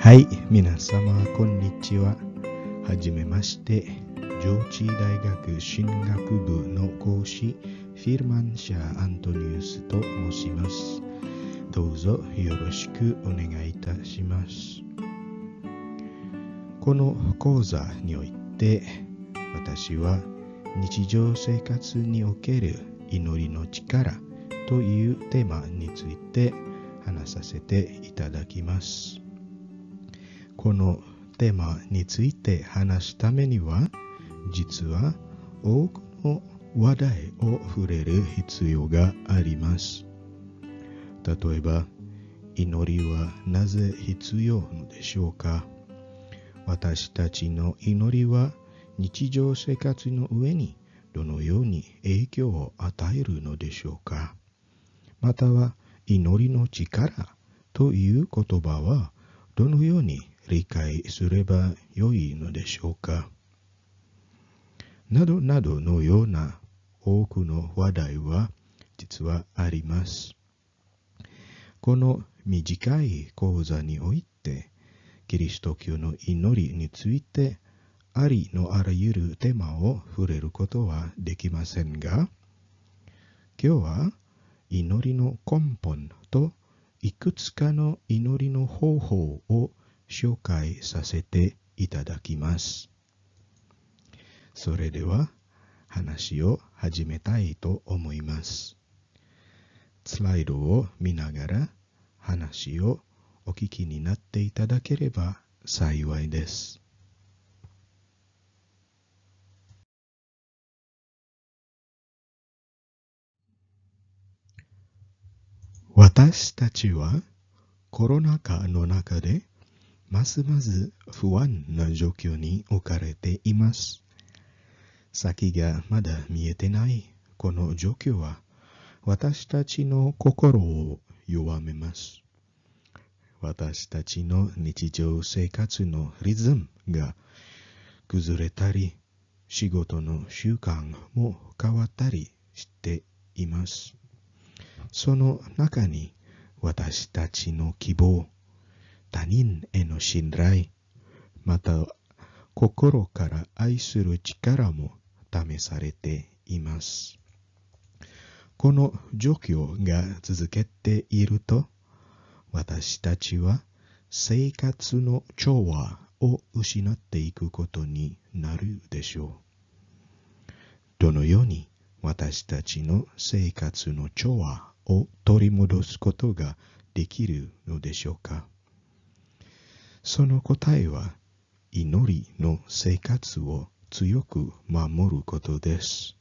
はい、皆様、こんにちは。はじめまして、上智大学進学部の講師、フィルマンシャ・アントニウスと申します。どうぞよろしくお願いいたします。この講座において、私は日常生活における祈りの力というテーマについて話させていただきます。このテーマについて話すためには実は多くの話題を触れる必要があります例えば祈りはなぜ必要でしょうか私たちの祈りは日常生活の上にどのように影響を与えるのでしょうかまたは祈りの力という言葉はどのように理解すればよいのでしょうか。などなどのような多くの話題は実はあります。この短い講座において、キリスト教の祈りについて、ありのあらゆるテーマを触れることはできませんが、今日は祈りの根本といくつかの祈りの方法を紹介させていただきます。それでは話を始めたいと思います。スライドを見ながら話をお聞きになっていただければ幸いです。私たちはコロナ禍の中でますます不安な状況に置かれています。先がまだ見えてないこの状況は私たちの心を弱めます。私たちの日常生活のリズムが崩れたり、仕事の習慣も変わったりしています。その中に私たちの希望、他人への信頼、また心から愛する力も試されています。この状況が続けていると、私たちは生活の調和を失っていくことになるでしょう。どのように私たちの生活の調和を取り戻すことができるのでしょうかその答えは、祈りの生活を強く守ることです。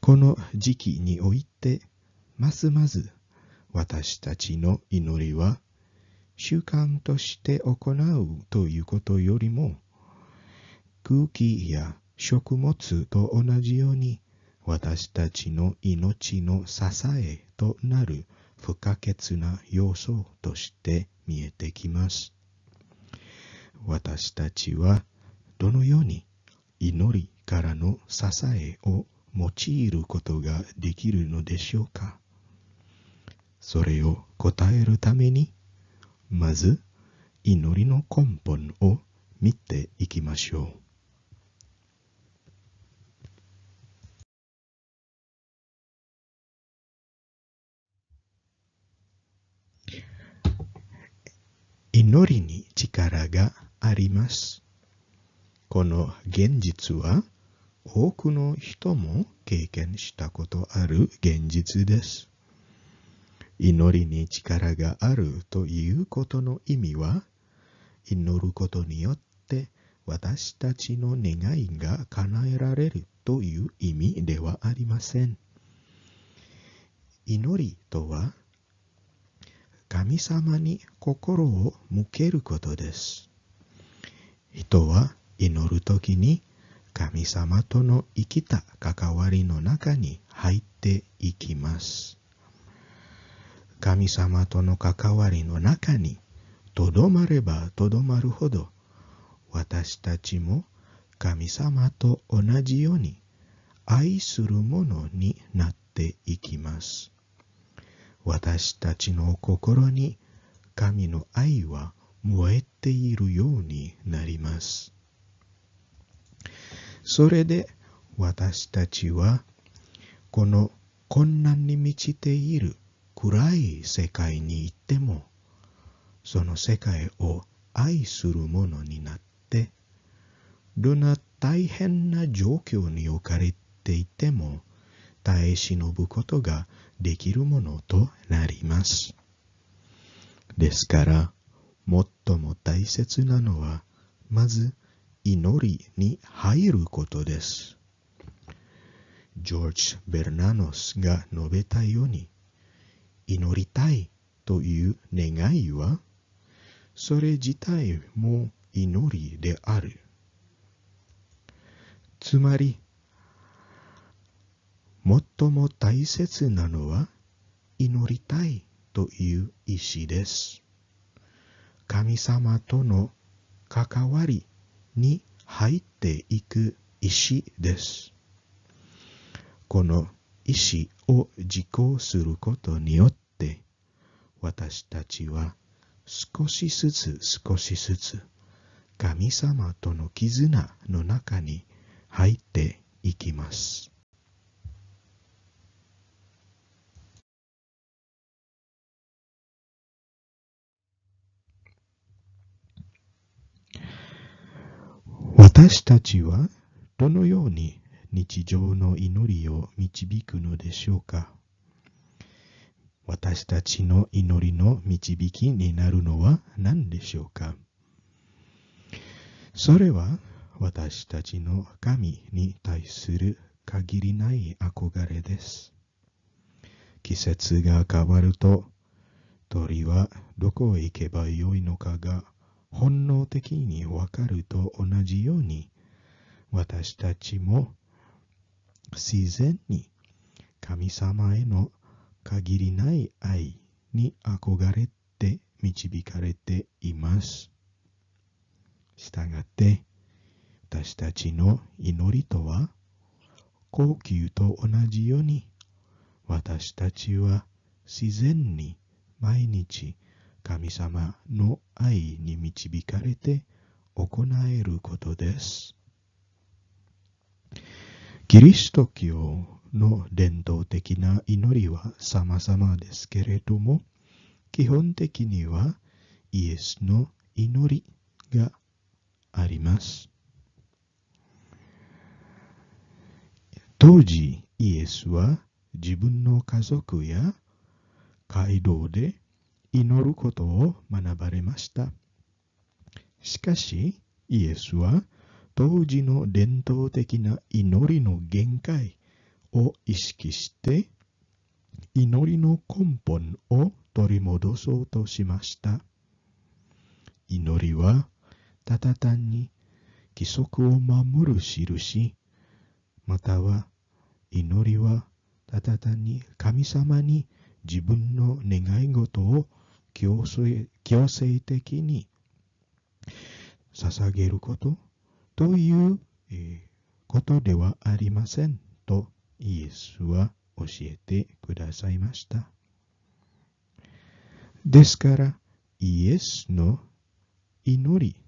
この時期において、ますます私たちの祈りは、習慣として行うということよりも、空気や食物と同じように、私たちの命の支えとなる不可欠な要素として見えてきます。私たちはどのように祈りからの支えを用いることができるのでしょうかそれを答えるために、まず祈りの根本を見ていきましょう。祈りに力があります。この現実は多くの人も経験したことある現実です。祈りに力があるということの意味は、祈ることによって私たちの願いが叶えられるという意味ではありません。祈りとは、神様に心を向けることです。人は祈るときに神様との生きた関わりの中に入っていきます。神様との関わりの中にとどまればとどまるほど私たちも神様と同じように愛するものになっていきます。私たちの心に神の愛は燃えているようになります。それで私たちはこの困難に満ちている暗い世界に行ってもその世界を愛するものになってどんな大変な状況に置かれていても耐え忍ぶことができるものとなります。ですから、最も大切なのは、まず祈りに入ることです。ジョージ・ベルナノスが述べたように、祈りたいという願いは、それ自体も祈りである。つまり、最も大切なのは祈りたいという意志です。神様との関わりに入っていく意志です。この意志を実行することによって私たちは少しずつ少しずつ神様との絆の中に入っていきます。私たちはどのように日常の祈りを導くのでしょうか私たちの祈りの導きになるのは何でしょうかそれは私たちの神に対する限りない憧れです。季節が変わると鳥はどこへ行けばよいのかが本能的にわかると同じように、私たちも自然に神様への限りない愛に憧れて導かれています。したがって、私たちの祈りとは、高級と同じように、私たちは自然に毎日神様の愛に導かれて行えることです。キリスト教の伝統的な祈りは様々ですけれども、基本的にはイエスの祈りがあります。当時イエスは自分の家族や街道で祈ることを学ばれました。しかし、イエスは当時の伝統的な祈りの限界を意識して祈りの根本を取り戻そうとしました。祈りはただ単に規則を守る印、または祈りはただ単に神様に自分の願い事を行政的に捧げることという、えことではありませんとイエスは教えてくださいました。ですからイエスの祈り、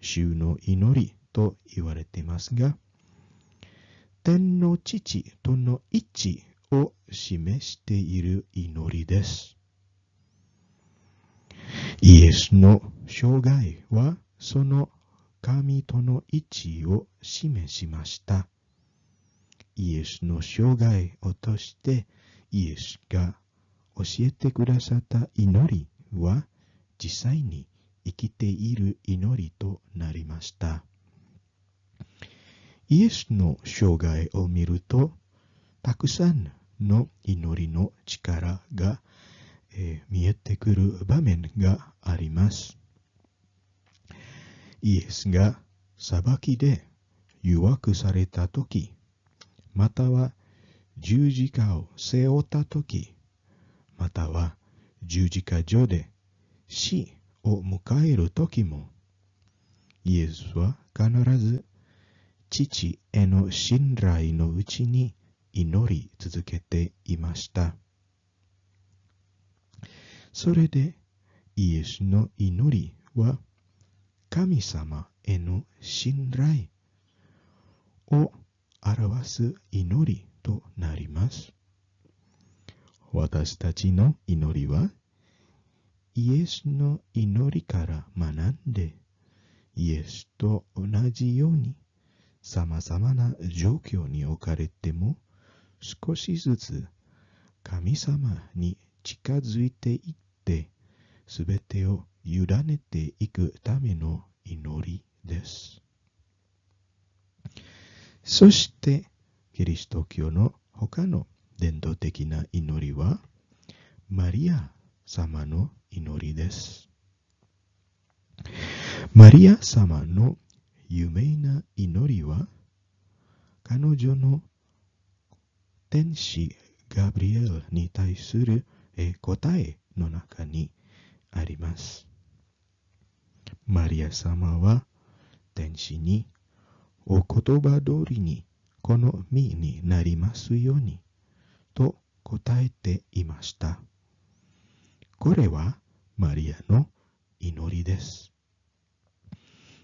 主の祈りと言われていますが、天の父との一致を示している祈りです。イエスの生涯はその神との位置を示しました。イエスの生涯を通してイエスが教えてくださった祈りは実際に生きている祈りとなりました。イエスの生涯を見ると、たくさんの祈りの力がえー、見えてくる場面があります。イエスが裁きで誘惑された時、または十字架を背負った時、または十字架上で死を迎える時も、イエスは必ず父への信頼のうちに祈り続けていました。それで、イエスの祈りは、神様への信頼を表す祈りとなります。私たちの祈りは、イエスの祈りから学んで、イエスと同じように、様々な状況に置かれても、少しずつ神様に近づいていっ、すべてを委ねていくための祈りです。そして、キリスト教の他の伝統的な祈りは、マリア様の祈りです。マリア様の有名な祈りは、彼女の天使ガブリエルに対する答えの中にあります。マリア様は天使にお言葉通りにこの身になりますようにと答えていました。これはマリアの祈りです。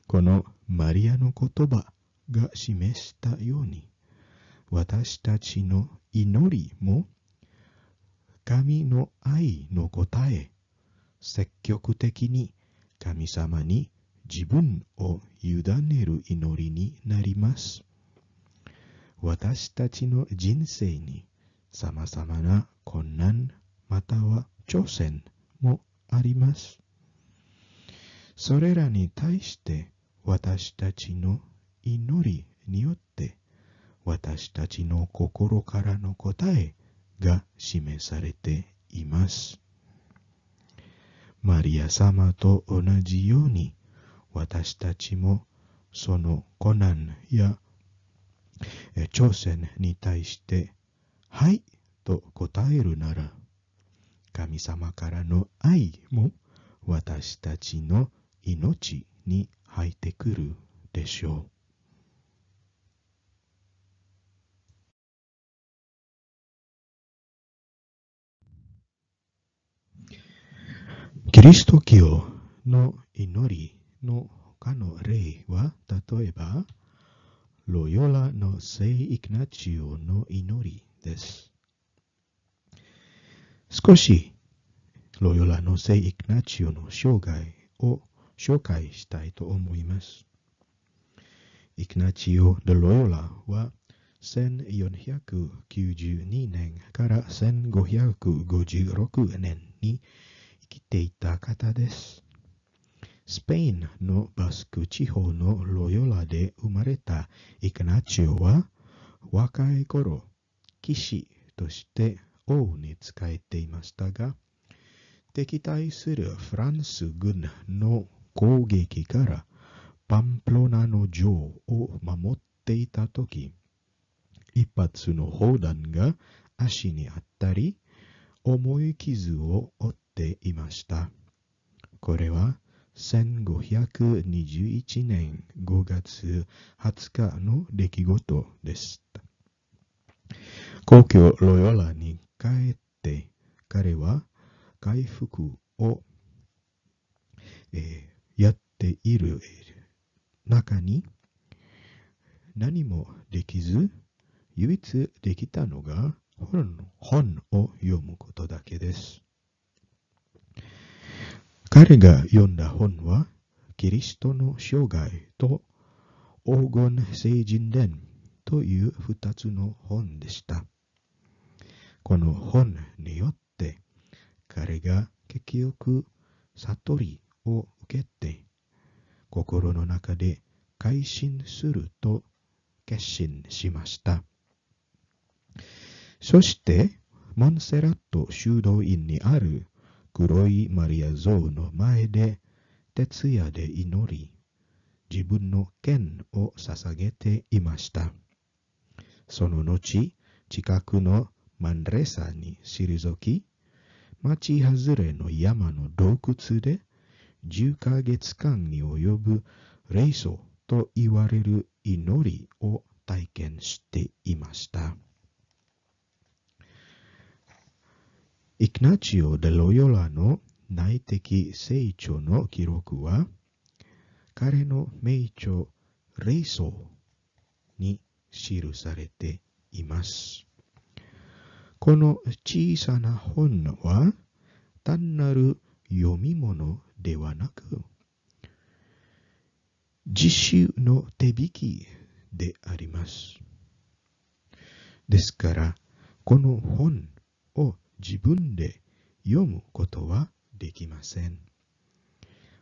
このマリアの言葉が示したように私たちの祈りも神の愛の答え、積極的に神様に自分を委ねる祈りになります。私たちの人生に様々な困難または挑戦もあります。それらに対して私たちの祈りによって私たちの心からの答えが示されています。マリア様と同じように私たちもそのコナンや挑戦に対して「はい」と答えるなら神様からの愛も私たちの命に入ってくるでしょう。キリスト教の祈りの他の例は、例えば、ロヨラの聖イグナチオの祈りです。少し、ロヨラの聖イグナチオの生涯を紹介したいと思います。イグナチオ・ド・ロヨラは、1492年から1556年に生きていた方です。スペインのバスク地方のロヨラで生まれたイカナチオは若い頃、騎士として王に仕えていましたが、敵対するフランス軍の攻撃からパンプロナの城を守っていた時、一発の砲弾が足にあったり、重い傷を負っていました。これは1521年5月20日の出来事でした。故郷ロヨラに帰って彼は回復を、えー、やっている中に何もできず唯一できたのが本を読むことだけです。彼が読んだ本は、キリストの生涯と黄金聖人伝という二つの本でした。この本によって、彼が結局悟りを受けて、心の中で改心すると決心しました。そして、モンセラット修道院にある黒いマリア像の前で徹夜で祈り、自分の剣を捧げていました。その後、近くのマンレサに退き、町外れの山の洞窟で10ヶ月間に及ぶ霊祖と言われる祈りを体験していました。ナチオ・デ・ロヨラの内的成長の記録は、彼の名著、レイソーに記されています。この小さな本は、単なる読み物ではなく、実習の手引きであります。ですから、この本自分で読むことはできません。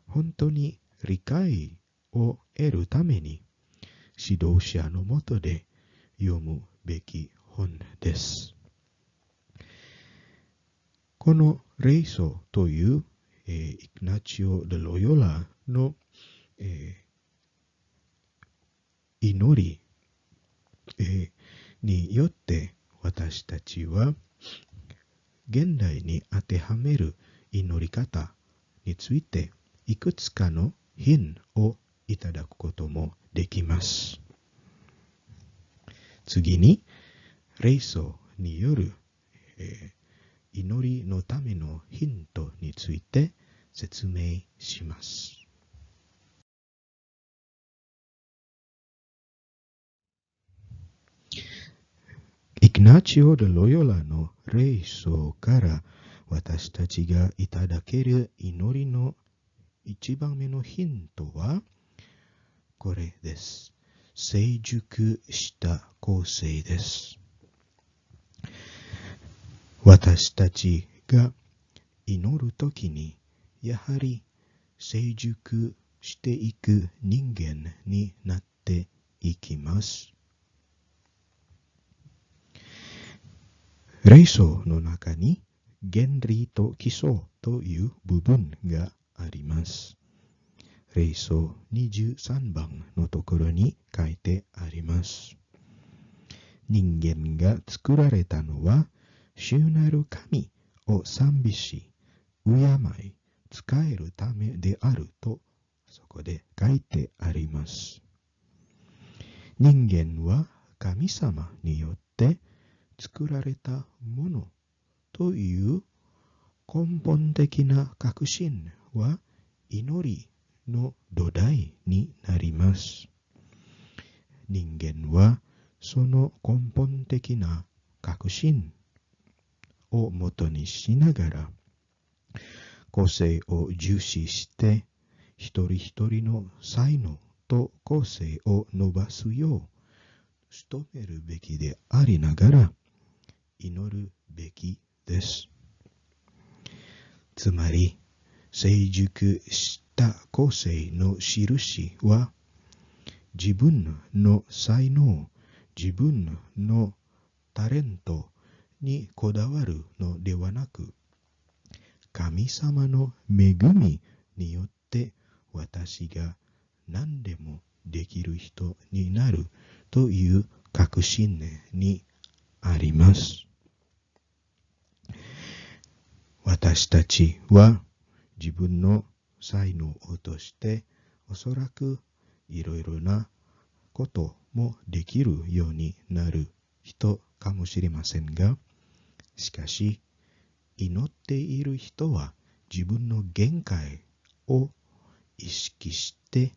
本当に理解を得るために指導者のもとで読むべき本です。このレイソという、えー、イグナチオ・デ・ロヨラの、えー、祈り、えー、によって私たちは現代に当てはめる祈り方についていくつかの品をいただくこともできます。次に、霊想による、えー、祈りのためのヒントについて説明します。ナチオ・でロヨラの霊ーから私たちがいただける祈りの一番目のヒントはこれです。成熟した構成です。私たちが祈るときに、やはり成熟していく人間になっていきます。レイソの中に原理と基礎という部分があります。レイソ23番のところに書いてあります。人間が作られたのは、主なる神を賛美し、敬い、仕えるためであると、そこで書いてあります。人間は神様によって作られたものという根本的な確信は祈りの土台になります。人間はその根本的な確信をもとにしながら個性を重視して一人一人の才能と個性を伸ばすよう努めるべきでありながら祈るべきです。つまり、成熟した個性の印は、自分の才能、自分のタレントにこだわるのではなく、神様の恵みによって私が何でもできる人になるという確信にあります。私たちは自分の才能をとしておそらくいろいろなこともできるようになる人かもしれませんがしかし祈っている人は自分の限界を意識して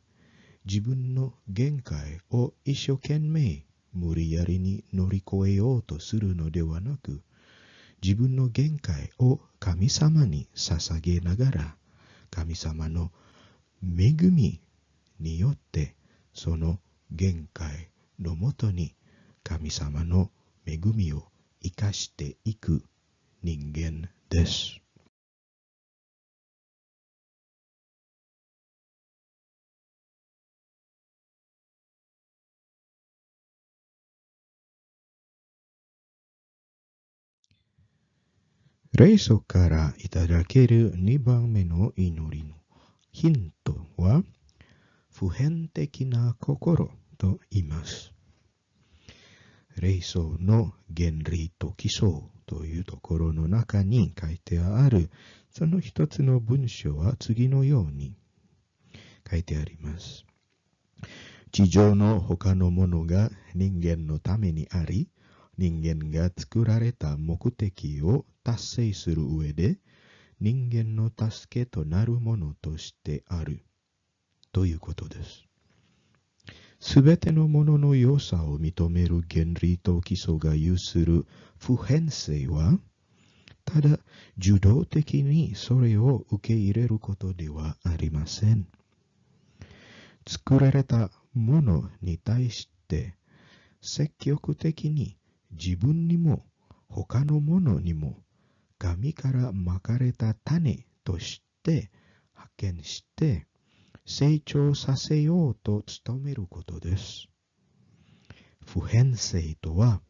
自分の限界を一生懸命無理やりに乗り越えようとするのではなく自分の限界を神様に捧げながら、神様の恵みによって、その限界のもとに神様の恵みを生かしていく人間です。礼祖からいただける2番目の祈りのヒントは、普遍的な心と言います。霊層の原理と基礎というところの中に書いてある、その一つの文章は次のように書いてあります。地上の他のものが人間のためにあり、人間が作られた目的を達成する上で人間の助けとなるものとしてあるということです。すべてのものの良さを認める原理と基礎が有する普遍性は、ただ受動的にそれを受け入れることではありません。作られたものに対して積極的に自分にも他のものにも神からまかれた種として発見して成長させようと努めることです。普遍性とは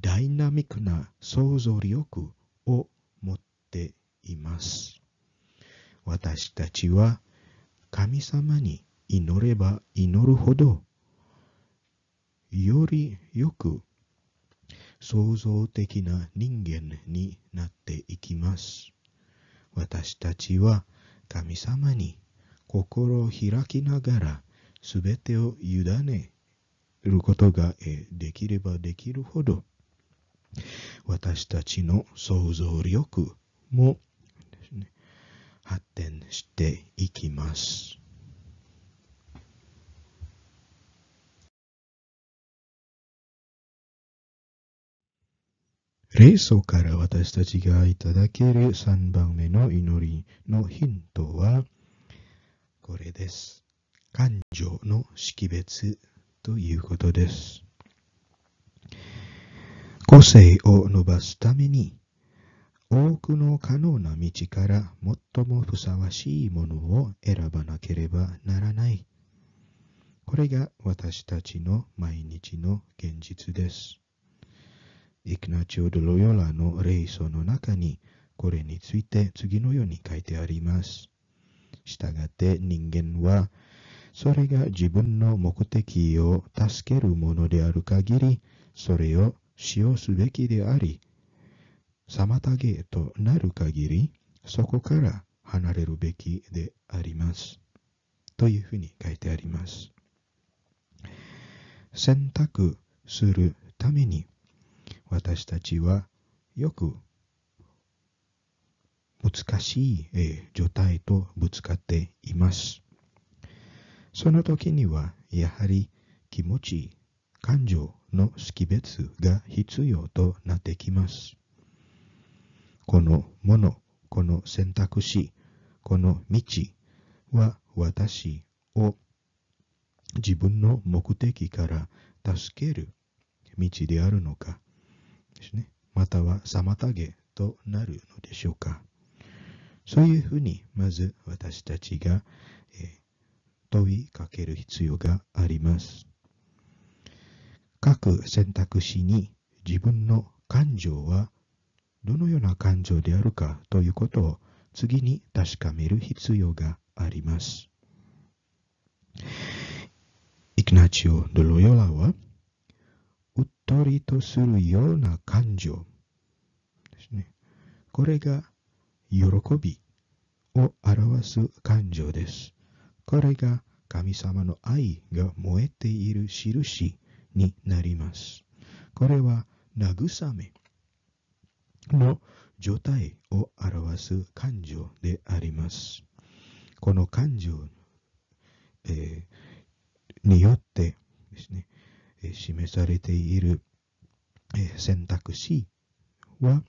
ダイナミックな想像力を持っています。私たちは神様に祈れば祈るほどよりよく創造的な人間になっていきます。私たちは神様に心を開きながら全てを委ねることができればできるほど私たちの想像力も発展していきます。霊祖から私たちがいただける3番目の祈りのヒントは、これです。感情の識別ということです。個性を伸ばすために、多くの可能な道から最もふさわしいものを選ばなければならない。これが私たちの毎日の現実です。Ignacio de Loyola の霊の中に、これについて次のように書いてあります。したがって人間は、それが自分の目的を助けるものである限り、それを使用すべきであり、妨げとなる限り、そこから離れるべきであります。というふうに書いてあります。選択するために私たちはよく難しい、え状態とぶつかっています。その時には、やはり気持ち、感情の識別が必要となってきます。このもの、この選択肢、この道は私を自分の目的から助ける道であるのか、ですね。または妨げとなるのでしょうか。そういうふうに、まず私たちが、え問いかける必要があります。各選択肢に自分の感情はどのような感情であるかということを次に確かめる必要があります。イクナチオ・ドロヨラはうっとりとするような感情ですね。これが喜びを表す感情です。これが神様の愛が燃えている印になります。これは慰めの状態を表す感情であります。この感情、えー、によってですね、示されている選択肢は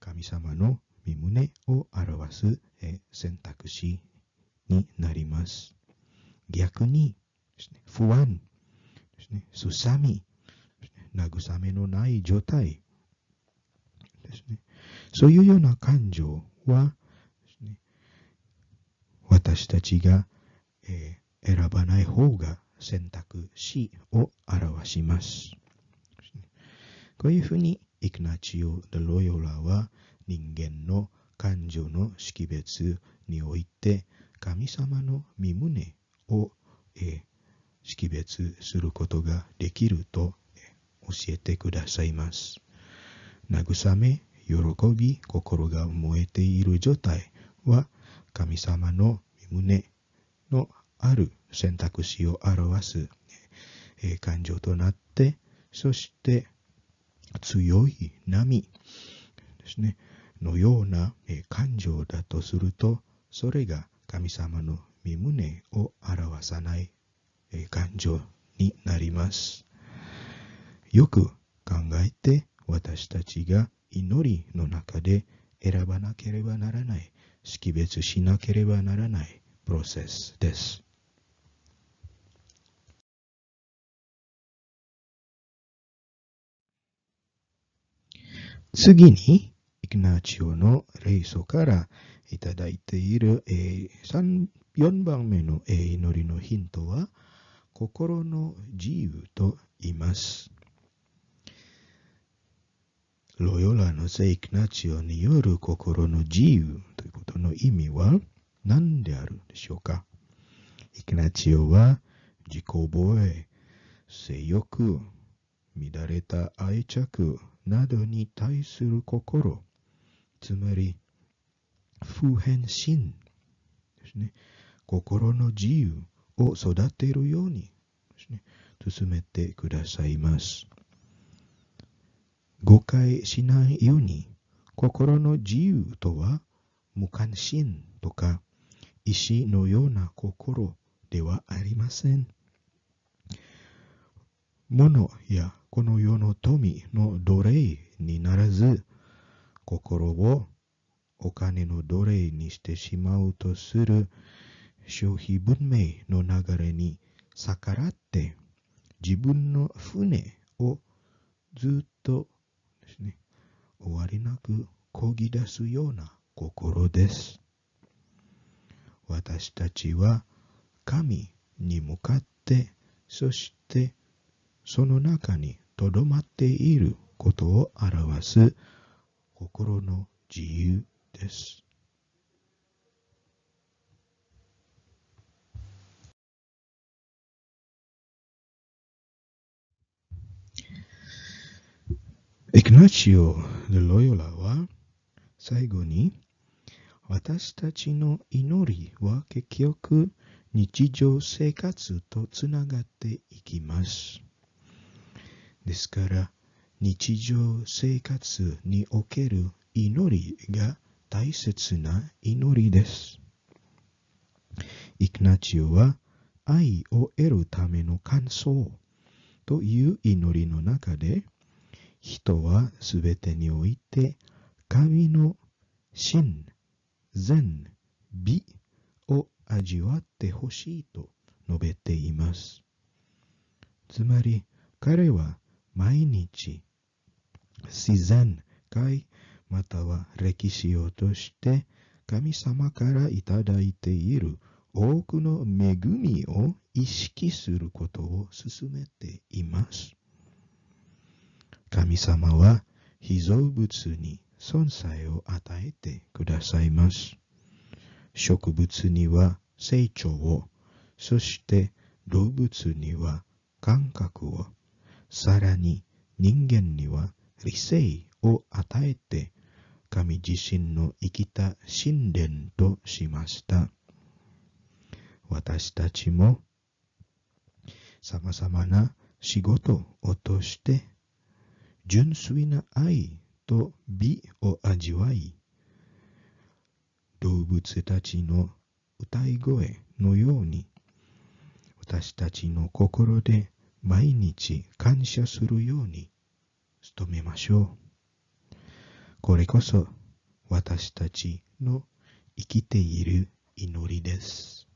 神様の身胸を表す選択肢になります。逆に、不安、すさみ、慰めのない状態ですね。そういうような感情は、私たちが、え選ばない方が選択肢を表します。こういうふうに、イグナチオ・ド・ロヨラは人間の感情の識別において神様の身胸を、え識別することができると教えてくださいます。慰め、喜び、心が燃えている状態は神様の身胸のある選択肢を表す、え感情となって、そして強い波ですね、のような、え感情だとすると、それが神様の身胸を表さない、え感情になります。よく考えて私たちが祈りの中で選ばなければならない、識別しなければならないプロセスです。次に、イグナチオの霊祖からいただいている、えー、4番目の、えー、祈りのヒントは、心の自由と言います。ロヨラの聖イグナチオによる心の自由ということの意味は何であるでしょうかイグナチオは自己防衛、性欲、乱れた愛着、などに対する心、つまり、普遍心ですね。心の自由を育てるようにですね、進めてくださいます。誤解しないように、心の自由とは、無関心とか、石のような心ではありません。物やこの世の富の奴隷にならず、心をお金の奴隷にしてしまうとする消費文明の流れに逆らって、自分の船をずっとですね、終わりなく漕ぎ出すような心です。私たちは神に向かって、そしてその中にとどまっていることを表す心の自由です。イグナチオ・ド・ロヨラは最後に私たちの祈りは結局日常生活とつながっていきます。ですから、日常生活における祈りが大切な祈りです。イクナチオは愛を得るための感想という祈りの中で、人はすべてにおいて神の真、善、美を味わってほしいと述べています。つまり彼は毎日自然界または歴史をとして神様からいただいている多くの恵みを意識することを進めています。神様は被造物に存在を与えてくださいます。植物には成長を、そして動物には感覚を、さらに人間には理性を与えて、神自身の生きた神殿としました。私たちも様々な仕事を通して、純粋な愛と美を味わい、動物たちの歌い声のように、私たちの心で毎日感謝するように努めましょう。これこそ私たちの生きている祈りです。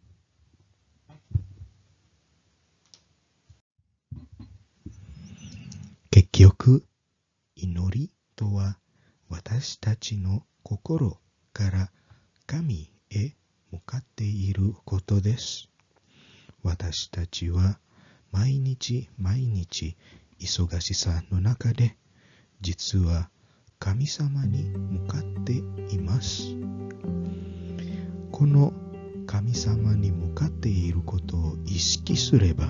結局、祈りとは私たちの心から神へ向かっていることです。私たちは毎日毎日忙しさの中で実は神様に向かっていますこの神様に向かっていることを意識すれば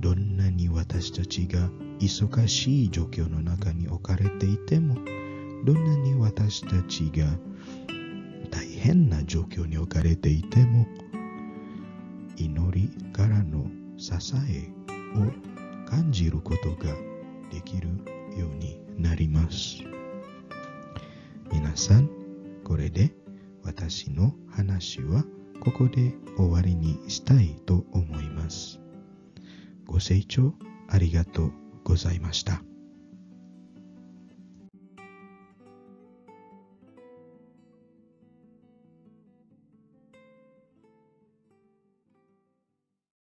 どんなに私たちが忙しい状況の中に置かれていてもどんなに私たちが大変な状況に置かれていても祈りからの支えを感じることができるようになります。皆さん、これで私の話はここで終わりにしたいと思います。ご清聴ありがとうございました。